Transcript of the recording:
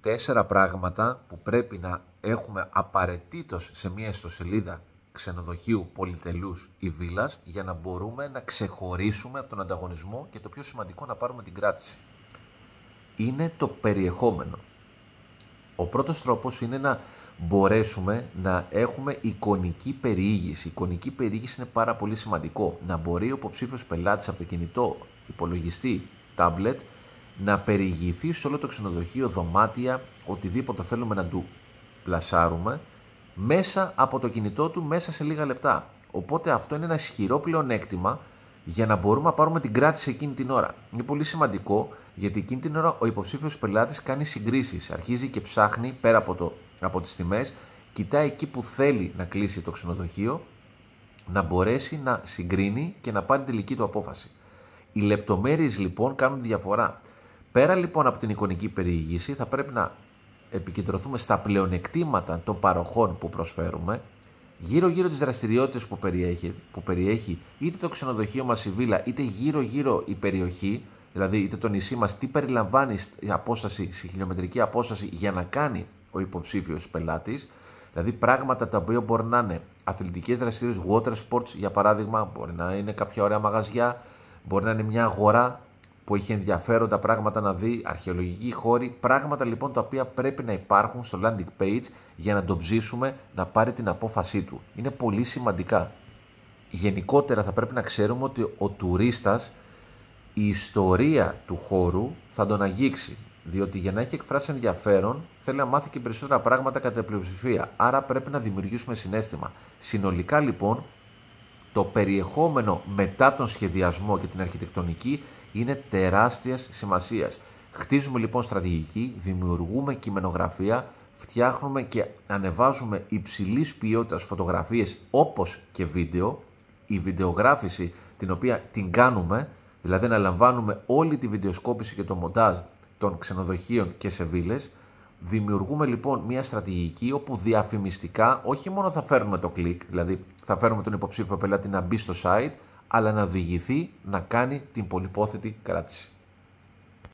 τέσσερα πράγματα που πρέπει να έχουμε απαραίτητος σε μια ιστοσελίδα ξενοδοχείου πολυτελούς ή βίλας για να μπορούμε να ξεχωρίσουμε από τον ανταγωνισμό και το πιο σημαντικό να πάρουμε την κράτηση. Είναι το περιεχόμενο. Ο πρώτος τρόπος είναι να μπορέσουμε να έχουμε εικονική περιήγηση. Η εικονική περιήγηση είναι πάρα πολύ σημαντικό. Να μπορεί ο υποψήφιος πελάτης από το κινητό, υπολογιστή, τάμπλετ να περιηγηθεί σε όλο το ξενοδοχείο, δωμάτια, οτιδήποτε θέλουμε να του πλασάρουμε, μέσα από το κινητό του, μέσα σε λίγα λεπτά. Οπότε αυτό είναι ένα ισχυρό πλεονέκτημα για να μπορούμε να πάρουμε την κράτηση εκείνη την ώρα. Είναι πολύ σημαντικό γιατί εκείνη την ώρα ο υποψήφιος πελάτης κάνει συγκρίσεις. Αρχίζει και ψάχνει πέρα από, το, από τις τιμές, κοιτάει εκεί που θέλει να κλείσει το ξενοδοχείο, να μπορέσει να συγκρίνει και να πάρει τελική του απόφαση. Οι λεπτομέρειες λοιπόν κάνουν διαφορά. Πέρα λοιπόν από την εικονική περιήγηση θα πρέπει να επικεντρωθούμε στα πλεονεκτήματα των παροχών που προσφέρουμε, γύρω-γύρω τις δραστηριότητες που περιέχει, που περιέχει είτε το ξενοδοχείο μας η βίλα, είτε γύρω-γύρω η περιοχή, δηλαδή είτε το νησί μας, τι περιλαμβάνει η απόσταση, στη χιλιομετρική απόσταση για να κάνει ο υποψήφιος πελάτης, δηλαδή πράγματα τα οποία μπορεί να είναι αθλητικές δραστηριότητες, water sports για παράδειγμα, μπορεί να είναι κάποια ωραία μαγαζιά, μπορεί να είναι μια αγορά που έχει ενδιαφέροντα πράγματα να δει, αρχαιολογικοί χώρη, πράγματα λοιπόν τα οποία πρέπει να υπάρχουν στο landing page για να τον ψήσουμε να πάρει την απόφασή του. Είναι πολύ σημαντικά. Γενικότερα θα πρέπει να ξέρουμε ότι ο τουρίστας η ιστορία του χώρου θα τον αγγίξει. Διότι για να έχει εκφράσει ενδιαφέρον θέλει να μάθει και περισσότερα πράγματα κατά πλειοψηφία. Άρα πρέπει να δημιουργήσουμε συνέστημα. Συνολικά λοιπόν το περιεχόμενο μετά τον σχεδιασμό και την αρχιτεκτονική είναι τεράστιας σημασίας. Χτίζουμε λοιπόν στρατηγική, δημιουργούμε κειμενογραφία, φτιάχνουμε και ανεβάζουμε υψηλής ποιότητας φωτογραφίες όπως και βίντεο. Η βιντεογράφηση την οποία την κάνουμε, δηλαδή να λαμβάνουμε όλη τη βιντεοσκόπηση και το μοντάζ των ξενοδοχείων και σε βίλες, Δημιουργούμε λοιπόν μια στρατηγική όπου διαφημιστικά όχι μόνο θα φέρνουμε το κλικ, δηλαδή θα φέρνουμε τον υποψήφιο πελάτη να μπει στο site, αλλά να οδηγηθεί να κάνει την πολυπόθετη κράτηση.